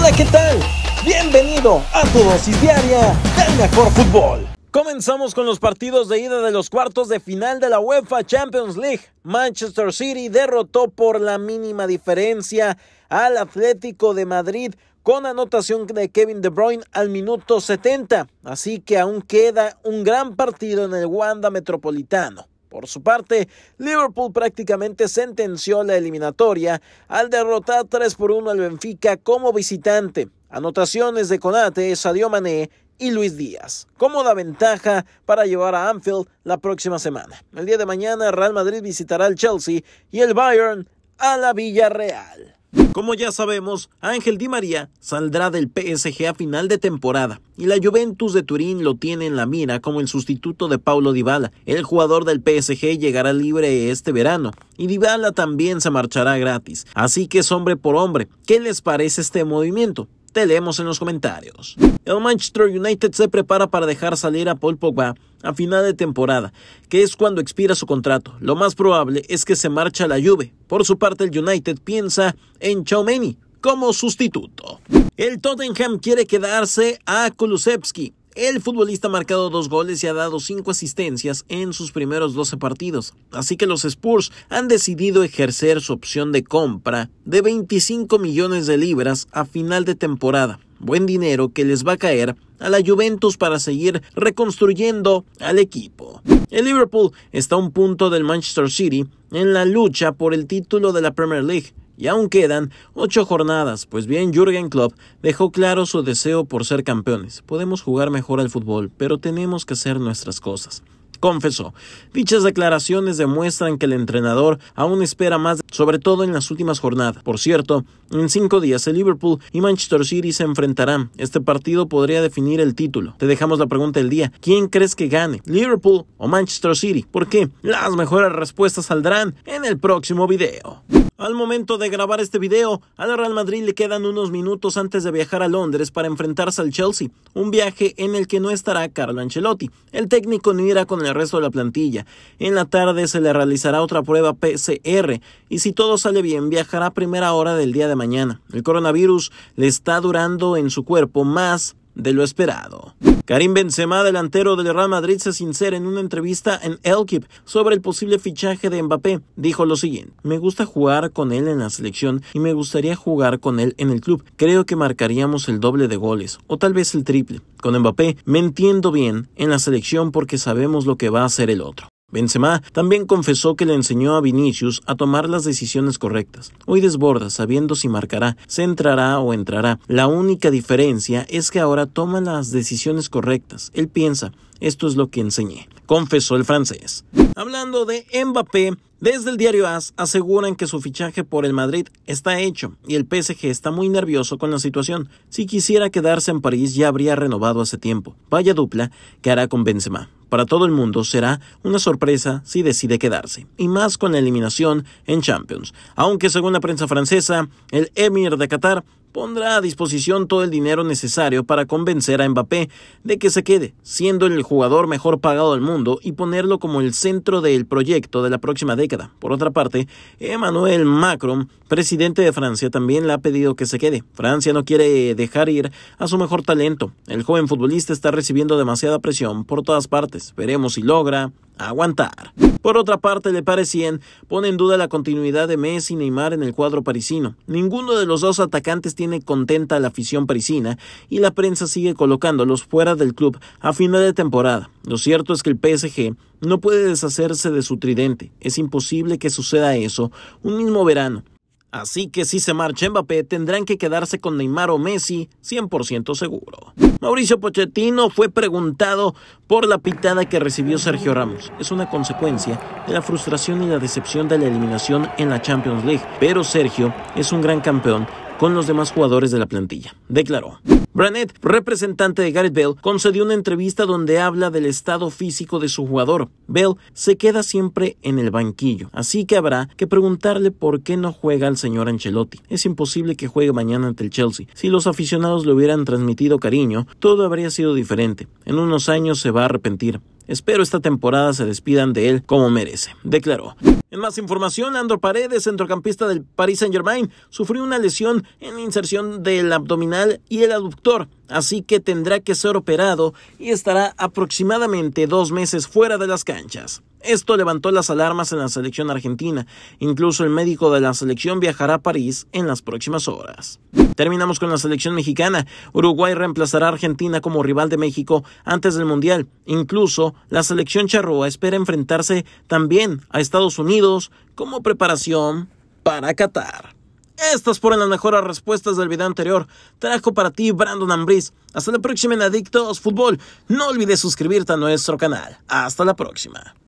Hola, ¿qué tal? Bienvenido a tu dosis diaria del mejor fútbol. Comenzamos con los partidos de ida de los cuartos de final de la UEFA Champions League. Manchester City derrotó por la mínima diferencia al Atlético de Madrid con anotación de Kevin De Bruyne al minuto 70. Así que aún queda un gran partido en el Wanda Metropolitano. Por su parte, Liverpool prácticamente sentenció la eliminatoria al derrotar 3 por 1 al Benfica como visitante. Anotaciones de Conate, Sadio Mané y Luis Díaz. Cómoda ventaja para llevar a Anfield la próxima semana. El día de mañana Real Madrid visitará al Chelsea y el Bayern a la Villarreal. Como ya sabemos, Ángel Di María saldrá del PSG a final de temporada y la Juventus de Turín lo tiene en la mira como el sustituto de Paulo Dybala. El jugador del PSG llegará libre este verano y Dybala también se marchará gratis. Así que es hombre por hombre. ¿Qué les parece este movimiento? Te leemos en los comentarios. El Manchester United se prepara para dejar salir a Paul Pogba a final de temporada, que es cuando expira su contrato. Lo más probable es que se marcha a la Juve. Por su parte, el United piensa en Chaumeni como sustituto. El Tottenham quiere quedarse a Kulusevski el futbolista ha marcado dos goles y ha dado cinco asistencias en sus primeros 12 partidos, así que los Spurs han decidido ejercer su opción de compra de 25 millones de libras a final de temporada, buen dinero que les va a caer a la Juventus para seguir reconstruyendo al equipo. El Liverpool está a un punto del Manchester City en la lucha por el título de la Premier League y aún quedan ocho jornadas, pues bien Jürgen Klopp dejó claro su deseo por ser campeones. Podemos jugar mejor al fútbol, pero tenemos que hacer nuestras cosas confesó. Dichas declaraciones demuestran que el entrenador aún espera más, sobre todo en las últimas jornadas. Por cierto, en cinco días el Liverpool y Manchester City se enfrentarán. Este partido podría definir el título. Te dejamos la pregunta del día. ¿Quién crees que gane? ¿Liverpool o Manchester City? ¿Por qué? Las mejores respuestas saldrán en el próximo video. Al momento de grabar este video, al Real Madrid le quedan unos minutos antes de viajar a Londres para enfrentarse al Chelsea, un viaje en el que no estará Carlo Ancelotti. El técnico no irá con el el resto de la plantilla. En la tarde se le realizará otra prueba PCR y si todo sale bien viajará a primera hora del día de mañana. El coronavirus le está durando en su cuerpo más de lo esperado. Karim Benzema, delantero del Real Madrid, se sincera en una entrevista en El Elkip sobre el posible fichaje de Mbappé. Dijo lo siguiente: Me gusta jugar con él en la selección y me gustaría jugar con él en el club. Creo que marcaríamos el doble de goles o tal vez el triple. Con Mbappé me entiendo bien en la selección porque sabemos lo que va a hacer el otro. Benzema también confesó que le enseñó a Vinicius a tomar las decisiones correctas. Hoy desborda sabiendo si marcará, se entrará o entrará. La única diferencia es que ahora toma las decisiones correctas. Él piensa, esto es lo que enseñé, confesó el francés. Hablando de Mbappé, desde el diario AS aseguran que su fichaje por el Madrid está hecho y el PSG está muy nervioso con la situación. Si quisiera quedarse en París ya habría renovado hace tiempo. Vaya dupla que hará con Benzema. Para todo el mundo será una sorpresa si decide quedarse, y más con la eliminación en Champions. Aunque según la prensa francesa, el Emir de Qatar pondrá a disposición todo el dinero necesario para convencer a Mbappé de que se quede, siendo el jugador mejor pagado del mundo y ponerlo como el centro del proyecto de la próxima década. Por otra parte, Emmanuel Macron, presidente de Francia, también le ha pedido que se quede. Francia no quiere dejar ir a su mejor talento. El joven futbolista está recibiendo demasiada presión por todas partes. Veremos si logra aguantar. Por otra parte, Le parecían pone en duda la continuidad de Messi y Neymar en el cuadro parisino. Ninguno de los dos atacantes tiene contenta la afición parisina y la prensa sigue colocándolos fuera del club a final de temporada. Lo cierto es que el PSG no puede deshacerse de su tridente. Es imposible que suceda eso un mismo verano. Así que si se marcha Mbappé, tendrán que quedarse con Neymar o Messi 100% seguro. Mauricio Pochettino fue preguntado por la pitada que recibió Sergio Ramos. Es una consecuencia de la frustración y la decepción de la eliminación en la Champions League, pero Sergio es un gran campeón con los demás jugadores de la plantilla, declaró. Branett, representante de Gareth Bell, concedió una entrevista donde habla del estado físico de su jugador. Bell se queda siempre en el banquillo, así que habrá que preguntarle por qué no juega al señor Ancelotti. Es imposible que juegue mañana ante el Chelsea. Si los aficionados le hubieran transmitido cariño, todo habría sido diferente. En unos años se va a arrepentir. Espero esta temporada se despidan de él como merece, declaró. En más información, Andro Paredes, centrocampista del Paris Saint-Germain, sufrió una lesión en la inserción del abdominal y el aductor así que tendrá que ser operado y estará aproximadamente dos meses fuera de las canchas. Esto levantó las alarmas en la selección argentina. Incluso el médico de la selección viajará a París en las próximas horas. Terminamos con la selección mexicana. Uruguay reemplazará a Argentina como rival de México antes del Mundial. Incluso la selección charrúa espera enfrentarse también a Estados Unidos como preparación para Qatar. Estas fueron las mejores respuestas del video anterior. Trajo para ti Brandon Ambris. Hasta la próxima en Adictos Fútbol. No olvides suscribirte a nuestro canal. Hasta la próxima.